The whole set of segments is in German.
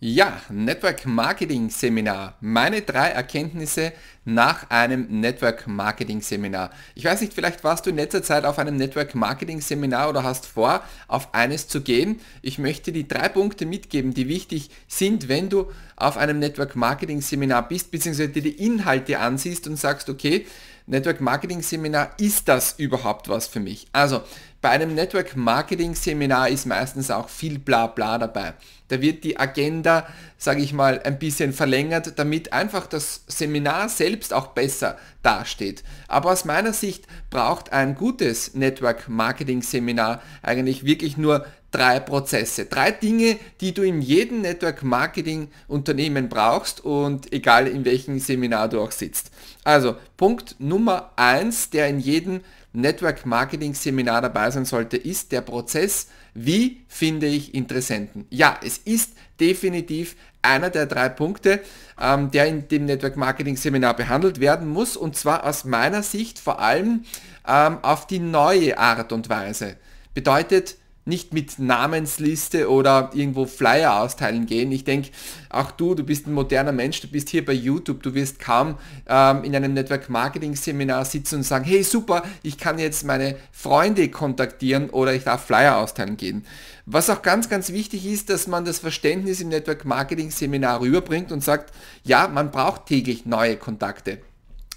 Ja, Network Marketing Seminar. Meine drei Erkenntnisse nach einem Network Marketing Seminar. Ich weiß nicht, vielleicht warst du in letzter Zeit auf einem Network Marketing Seminar oder hast vor, auf eines zu gehen. Ich möchte die drei Punkte mitgeben, die wichtig sind, wenn du auf einem Network Marketing Seminar bist, beziehungsweise die Inhalte ansiehst und sagst, okay, Network Marketing Seminar, ist das überhaupt was für mich? Also bei einem Network Marketing Seminar ist meistens auch viel bla bla dabei. Da wird die Agenda, sage ich mal, ein bisschen verlängert, damit einfach das Seminar selbst auch besser dasteht. Aber aus meiner Sicht braucht ein gutes Network Marketing Seminar eigentlich wirklich nur drei Prozesse. Drei Dinge, die du in jedem Network Marketing Unternehmen brauchst und egal in welchem Seminar du auch sitzt. Also Punkt Nummer eins, der in jedem Network Marketing Seminar dabei sein sollte, ist der Prozess, wie finde ich Interessenten. Ja, es ist definitiv einer der drei Punkte, ähm, der in dem Network Marketing Seminar behandelt werden muss und zwar aus meiner Sicht vor allem ähm, auf die neue Art und Weise. Bedeutet, nicht mit Namensliste oder irgendwo Flyer austeilen gehen. Ich denke, auch du, du bist ein moderner Mensch, du bist hier bei YouTube, du wirst kaum ähm, in einem Network Marketing Seminar sitzen und sagen, hey super, ich kann jetzt meine Freunde kontaktieren oder ich darf Flyer austeilen gehen. Was auch ganz, ganz wichtig ist, dass man das Verständnis im Network Marketing Seminar rüberbringt und sagt, ja, man braucht täglich neue Kontakte.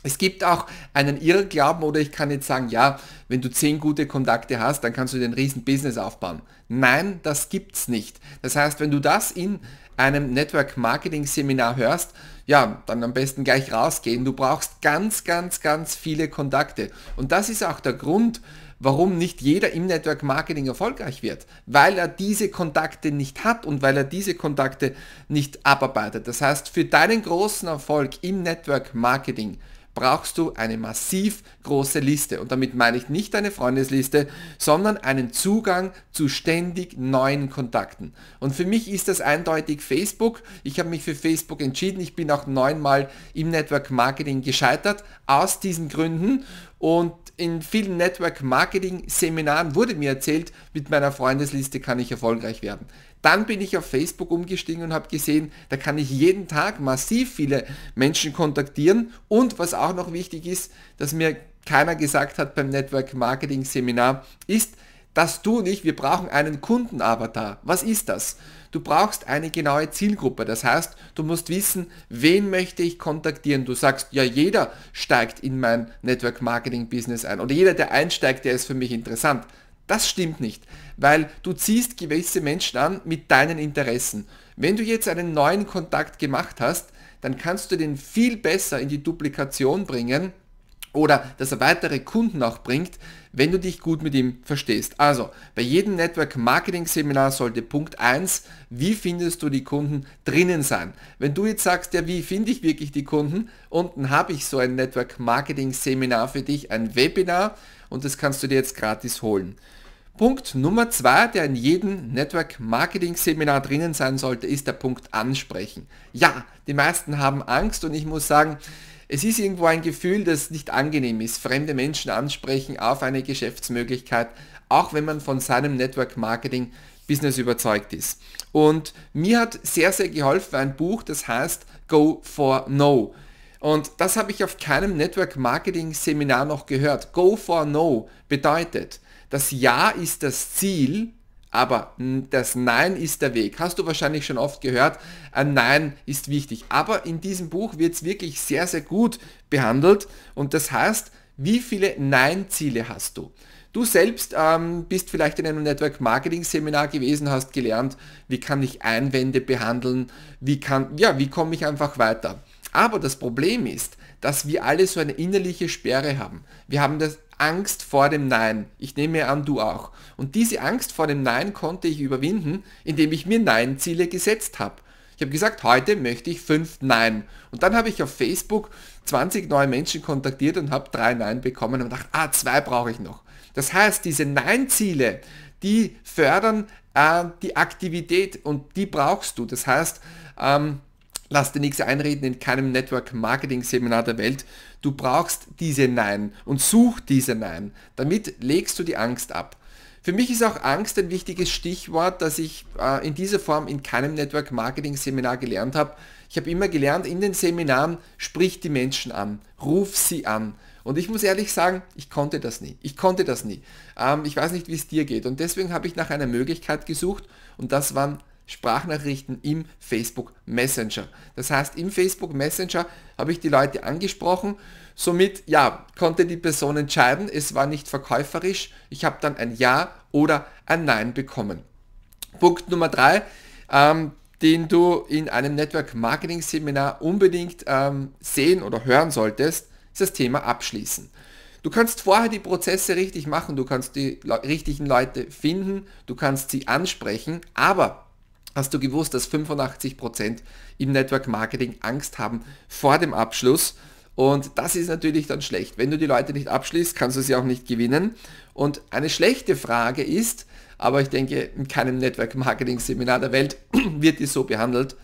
Es gibt auch einen Irrglauben oder ich kann jetzt sagen, ja, wenn du zehn gute Kontakte hast, dann kannst du den riesen Business aufbauen. Nein, das gibt's nicht. Das heißt, wenn du das in einem Network Marketing Seminar hörst, ja, dann am besten gleich rausgehen. Du brauchst ganz, ganz, ganz viele Kontakte. Und das ist auch der Grund, warum nicht jeder im Network Marketing erfolgreich wird, weil er diese Kontakte nicht hat und weil er diese Kontakte nicht abarbeitet. Das heißt, für deinen großen Erfolg im Network Marketing brauchst du eine massiv große Liste. Und damit meine ich nicht eine Freundesliste, sondern einen Zugang zu ständig neuen Kontakten. Und für mich ist das eindeutig Facebook. Ich habe mich für Facebook entschieden. Ich bin auch neunmal im Network Marketing gescheitert. Aus diesen Gründen. Und in vielen Network Marketing Seminaren wurde mir erzählt, mit meiner Freundesliste kann ich erfolgreich werden. Dann bin ich auf Facebook umgestiegen und habe gesehen, da kann ich jeden Tag massiv viele Menschen kontaktieren. Und was auch noch wichtig ist, dass mir keiner gesagt hat beim Network Marketing Seminar, ist, dass du nicht, wir brauchen einen Kundenavatar. Was ist das? Du brauchst eine genaue Zielgruppe. Das heißt, du musst wissen, wen möchte ich kontaktieren. Du sagst, ja, jeder steigt in mein Network Marketing Business ein oder jeder, der einsteigt, der ist für mich interessant. Das stimmt nicht, weil du ziehst gewisse Menschen an mit deinen Interessen. Wenn du jetzt einen neuen Kontakt gemacht hast, dann kannst du den viel besser in die Duplikation bringen oder dass er weitere Kunden auch bringt, wenn du dich gut mit ihm verstehst. Also bei jedem Network Marketing Seminar sollte Punkt 1, wie findest du die Kunden drinnen sein. Wenn du jetzt sagst, ja, wie finde ich wirklich die Kunden, unten habe ich so ein Network Marketing Seminar für dich, ein Webinar und das kannst du dir jetzt gratis holen. Punkt Nummer zwei, der in jedem Network Marketing Seminar drinnen sein sollte, ist der Punkt Ansprechen. Ja, die meisten haben Angst und ich muss sagen, es ist irgendwo ein Gefühl, das nicht angenehm ist, fremde Menschen ansprechen auf eine Geschäftsmöglichkeit, auch wenn man von seinem Network Marketing Business überzeugt ist. Und mir hat sehr, sehr geholfen ein Buch, das heißt Go for No. Und das habe ich auf keinem Network Marketing Seminar noch gehört. Go for No bedeutet, das Ja ist das Ziel, aber das Nein ist der Weg. Hast du wahrscheinlich schon oft gehört, ein Nein ist wichtig. Aber in diesem Buch wird es wirklich sehr, sehr gut behandelt. Und das heißt, wie viele Nein-Ziele hast du? Du selbst ähm, bist vielleicht in einem Network Marketing Seminar gewesen, hast gelernt, wie kann ich Einwände behandeln, wie kann, ja, wie komme ich einfach weiter. Aber das Problem ist, dass wir alle so eine innerliche Sperre haben. Wir haben das Angst vor dem Nein. Ich nehme an, du auch. Und diese Angst vor dem Nein konnte ich überwinden, indem ich mir Nein-Ziele gesetzt habe. Ich habe gesagt, heute möchte ich fünf Nein. Und dann habe ich auf Facebook 20 neue Menschen kontaktiert und habe drei Nein bekommen und dachte, ah, zwei brauche ich noch. Das heißt, diese Nein-Ziele, die fördern äh, die Aktivität und die brauchst du. Das heißt, ähm, Lass dir nichts einreden in keinem Network-Marketing-Seminar der Welt. Du brauchst diese Nein und such diese Nein. Damit legst du die Angst ab. Für mich ist auch Angst ein wichtiges Stichwort, das ich äh, in dieser Form in keinem Network Marketing Seminar gelernt habe. Ich habe immer gelernt, in den Seminaren sprich die Menschen an, ruf sie an. Und ich muss ehrlich sagen, ich konnte das nie. Ich konnte das nie. Ähm, ich weiß nicht, wie es dir geht. Und deswegen habe ich nach einer Möglichkeit gesucht und das waren Sprachnachrichten im Facebook Messenger. Das heißt, im Facebook Messenger habe ich die Leute angesprochen. Somit, ja, konnte die Person entscheiden. Es war nicht verkäuferisch. Ich habe dann ein Ja oder ein Nein bekommen. Punkt Nummer drei, ähm, den du in einem Network Marketing Seminar unbedingt ähm, sehen oder hören solltest, ist das Thema Abschließen. Du kannst vorher die Prozesse richtig machen, du kannst die richtigen Leute finden, du kannst sie ansprechen, aber Hast du gewusst, dass 85% im Network Marketing Angst haben vor dem Abschluss? Und das ist natürlich dann schlecht. Wenn du die Leute nicht abschließt, kannst du sie auch nicht gewinnen. Und eine schlechte Frage ist, aber ich denke, in keinem Network Marketing Seminar der Welt wird die so behandelt,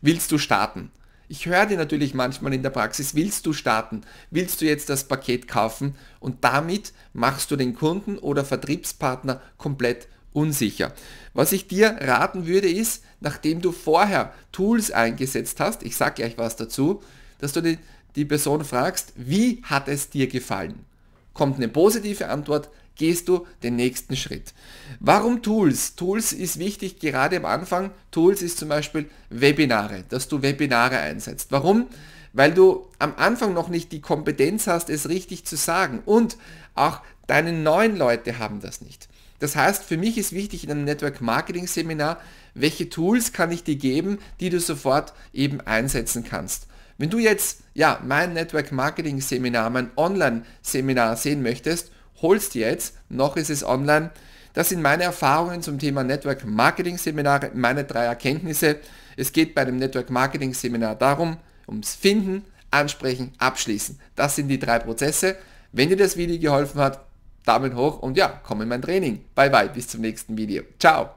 willst du starten? Ich höre dir natürlich manchmal in der Praxis, willst du starten? Willst du jetzt das Paket kaufen? Und damit machst du den Kunden oder Vertriebspartner komplett unsicher. Was ich dir raten würde ist, nachdem du vorher Tools eingesetzt hast, ich sage gleich was dazu, dass du die, die Person fragst, wie hat es dir gefallen? Kommt eine positive Antwort, gehst du den nächsten Schritt. Warum Tools? Tools ist wichtig, gerade am Anfang. Tools ist zum Beispiel Webinare, dass du Webinare einsetzt. Warum? Weil du am Anfang noch nicht die Kompetenz hast, es richtig zu sagen. Und auch deine neuen Leute haben das nicht. Das heißt, für mich ist wichtig in einem Network Marketing Seminar, welche Tools kann ich dir geben, die du sofort eben einsetzen kannst. Wenn du jetzt ja mein Network Marketing Seminar, mein Online Seminar sehen möchtest, holst jetzt, noch ist es online. Das sind meine Erfahrungen zum Thema Network Marketing Seminare, meine drei Erkenntnisse. Es geht bei dem Network Marketing Seminar darum, ums Finden, Ansprechen, Abschließen. Das sind die drei Prozesse. Wenn dir das Video geholfen hat, Daumen hoch und ja, komm in mein Training. Bye bye, bis zum nächsten Video. Ciao.